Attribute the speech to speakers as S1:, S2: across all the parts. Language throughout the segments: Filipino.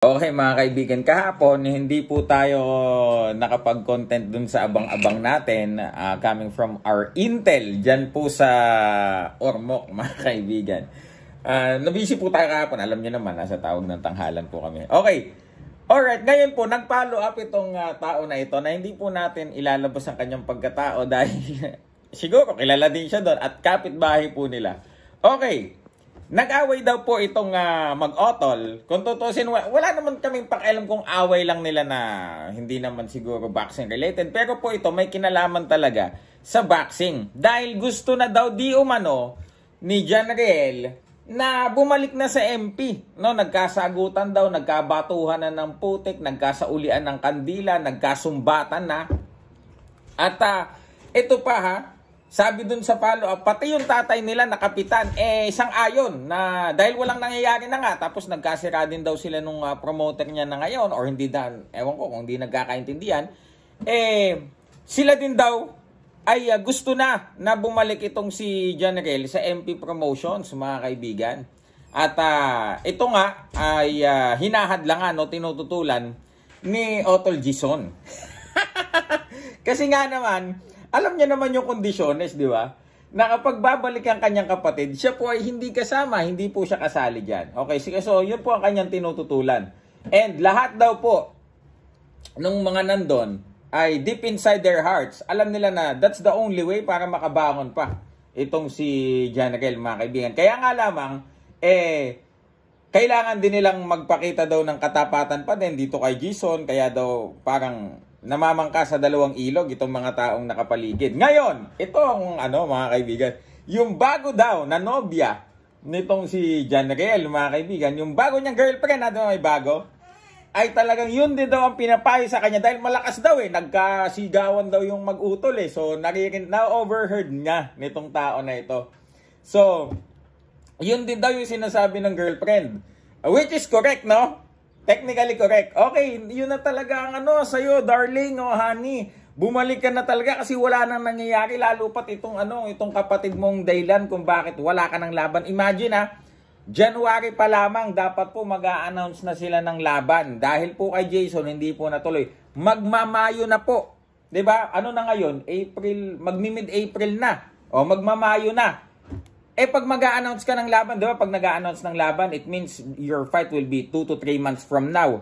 S1: Okay mga kaibigan, kahapon hindi po tayo nakapag-content dun sa abang-abang natin uh, coming from our Intel dyan po sa Ormoc mga kaibigan. Uh, nabisi po tayo kahapon, alam nyo naman, nasa tawag ng tanghalan po kami. Okay, alright, ngayon po nag-follow up itong uh, tao na ito na hindi po natin ilalabas ang kanyang pagkatao dahil siguro kilala din siya doon at kapitbahay po nila. Okay, Nag-away daw po itong uh, mag-otol. Kung tutusin, wala naman kaming pakialam kung away lang nila na hindi naman siguro boxing related. Pero po ito may kinalaman talaga sa boxing. Dahil gusto na daw di umano ni Janriel na bumalik na sa MP. No, nagkasagutan daw, nagkabatuhan na ng putik, nagkasaulian ng kandila, nagkasumbatan na. At uh, ito pa ha, sabi dun sa follow-up, pati yung tatay nila na kapitan, eh isang ayon na dahil walang nangyayari na nga, tapos nagkasira din daw sila nung uh, promoter niya na ngayon, or hindi na, ewan ko kung hindi nagkakaintindihan, eh sila din daw ay uh, gusto na na bumalik itong si General sa MP Promotions, mga kaibigan. At uh, ito nga ay uh, hinahadlangan o tinututulan ni Otol Gison. Kasi nga naman, alam niya naman yung kondisyones, di ba? Na kapag babalik ang kanyang kapatid, siya po ay hindi kasama, hindi po siya kasali diyan. Okay, sige, so yun po ang kanyang tinututulan. And lahat daw po nung mga nandon ay deep inside their hearts, alam nila na that's the only way para makabangon pa itong si Janakel, mga kaibigan. Kaya nga lamang, eh, kailangan din nilang magpakita daw ng katapatan pa din dito kay Jason, kaya daw parang namamangka sa dalawang ilog itong mga taong nakapaligid. Ngayon, itong ano mga kaibigan, yung bago daw na nobya nitong si Jan Riel, mga kaibigan, yung bago niyang girlfriend, ano may bago, ay talagang yun din daw ang pinapayo sa kanya dahil malakas daw eh, nagkasigawan daw yung mag-utol eh. So, naririn, na-overheard niya nitong tao na ito. So, yun din daw yung sinasabi ng girlfriend. Which is correct, no? Technically correct. Okay, yun na talaga ang ano sa'yo, darling o oh, honey. Bumalik ka na talaga kasi wala nang nangyayari lalo pat itong ano, itong kapatid mong Daylan kung bakit wala ka ng laban. Imagine ha, ah, January pa lamang dapat po mag announce na sila ng laban. Dahil po kay Jason, hindi po natuloy. Magmamayo na po. 'Di ba? Ano na ngayon? April, magmi-mid-April na. O magmamayo na. Eh pag mag-a-announce ka ng laban, 'di ba? Pag nag-a-announce ng laban, it means your fight will be 2 to 3 months from now.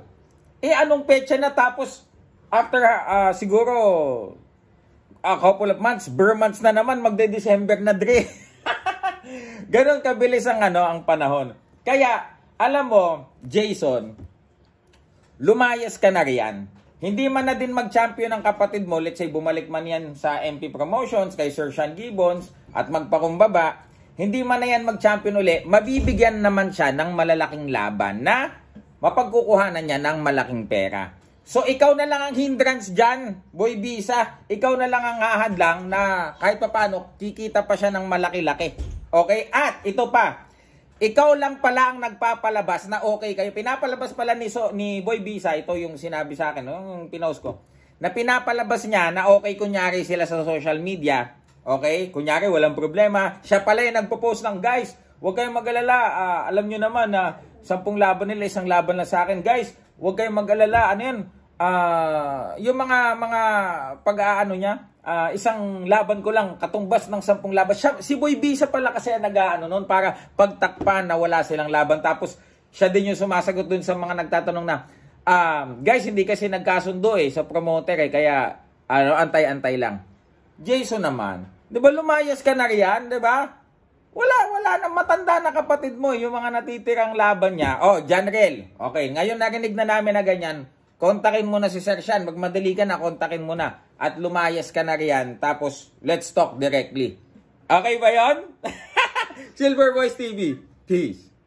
S1: Eh anong petsa na tapos after uh, siguro a couple of months, ber months na naman magde-December na dre. Ganon kabilis ang ano ang panahon. Kaya alam mo, Jason, lumayas ka na riyan. Hindi man na din mag-champion ang kapatid mo, let's say bumalik man yan sa MP Promotions kay Sir Sean Gibbons at magpakumbaba, hindi man na yan mag-champion uli, mabibigyan naman siya ng malalaking laban na mapagkukuhanan niya ng malaking pera. So ikaw na lang ang hindrance dyan, Boy Bisa. Ikaw na lang ang hahadlang na kahit papano kikita pa siya ng malaki-laki. Okay? At ito pa, ikaw lang pala ang nagpapalabas na okay kayo. Pinapalabas pala ni, so, ni Boy Bisa, ito yung sinabi sa akin, yung pinost ko, na pinapalabas niya na okay kunyari sila sa social media Okay? Kunyari, walang problema. Siya pala yung nagpo-post ng, guys, huwag kayong mag-alala. Uh, alam nyo naman na uh, sampung laban nila, isang laban na sa akin. Guys, huwag kayong mag-alala. Ano yan? Uh, ah, yung mga mga pag-aano niya, uh, isang laban ko lang, katumbas ng sampung laban. Siya, si Boy Bisa pala kasi nag-aano noon para pagtakpan na wala silang laban. Tapos, siya din yung sumasagot dun sa mga nagtatanong na, um, guys, hindi kasi nagkasundo eh sa promoter eh, kaya ano, antay-antay lang. Jason naman, 'Di ba lumayas ka na riyan, 'di ba? Wala, wala na matanda na kapatid mo yung mga natitirang laban niya. Oh, Janrel. Okay, ngayon narinig na namin na ganyan. Kontakin mo na si Sir Sean. Magmadali ka na, kontakin mo na. At lumayas ka na riyan. Tapos, let's talk directly. Okay ba yon? Silver Voice TV. Peace.